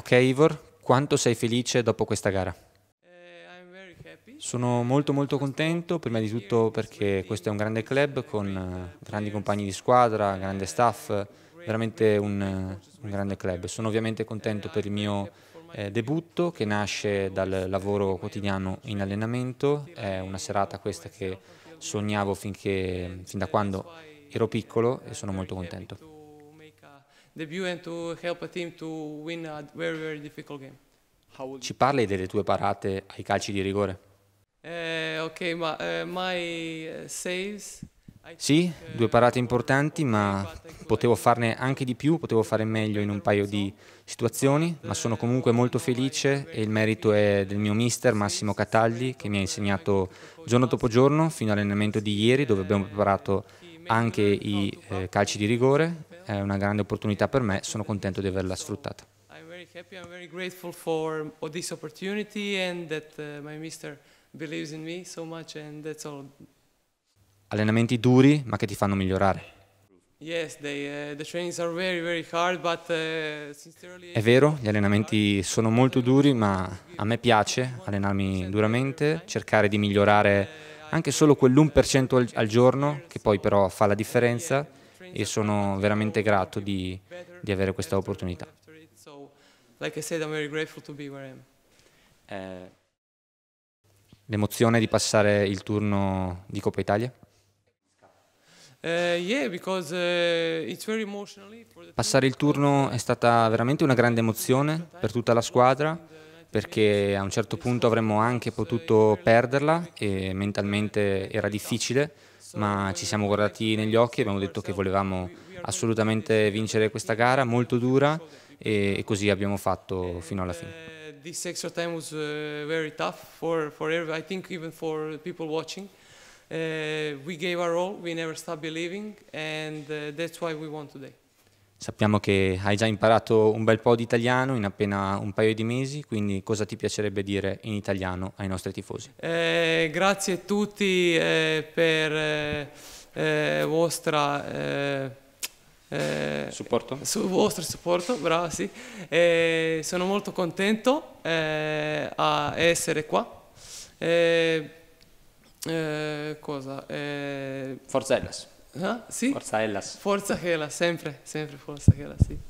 Ok Ivor, quanto sei felice dopo questa gara? Sono molto molto contento, prima di tutto perché questo è un grande club con eh, grandi compagni di squadra, grande staff, veramente un, eh, un grande club. Sono ovviamente contento per il mio eh, debutto che nasce dal lavoro quotidiano in allenamento, è una serata questa che sognavo finché, fin da quando ero piccolo e sono molto contento debut and to help a team to win a very, very difficult game. Ci parli delle tue parate ai calci di rigore? Uh, ok, ma, uh, my eh, saves sì, due parate importanti, ma potevo farne anche di più, potevo fare meglio in un paio di situazioni, ma sono comunque molto felice e il merito è del mio mister Massimo Cataldi che mi ha insegnato giorno dopo giorno fino all'allenamento di ieri dove abbiamo preparato anche i eh, calci di rigore. È una grande opportunità per me, sono contento di averla sfruttata. I'm very happy, I'm very grateful for this opportunity and uh, mister believes in me so much and that's all allenamenti duri ma che ti fanno migliorare. Uh, uh, È vero, gli allenamenti sono molto duri, ma a me piace allenarmi duramente, cercare di migliorare anche solo quell'1% al, giorno, che poi però fa la differenza e sono veramente grato di, di avere questa opportunità. Eh, l'emozione di passare il turno di Coppa Italia? Eh, eh, Passare il turno è stata veramente una grande emozione per tutta la squadra perché a un certo punto avremmo anche potuto perderla e mentalmente era difficile, ma ci siamo guardati negli occhi e abbiamo detto che volevamo assolutamente vincere questa gara molto dura e, così abbiamo fatto fino alla fine. Eh, this extra time was uh, very tough for, for everybody, I think even for people watching. Uh, we gave our all, we never stopped believing and uh, that's why we won today. Sappiamo che hai già imparato un bel po' di italiano in appena un paio di mesi, quindi cosa ti piacerebbe dire in italiano ai nostri tifosi? Eh, grazie a tutti eh, per eh, vostra, supporto. Su, vostro supporto, bravo, sì. sono molto contento a essere qua. Eh, cosa? Eh... Forza Hellas. Ah, sì? Forza Hellas. Forza Hellas, sempre, sempre Forza Hellas, sì.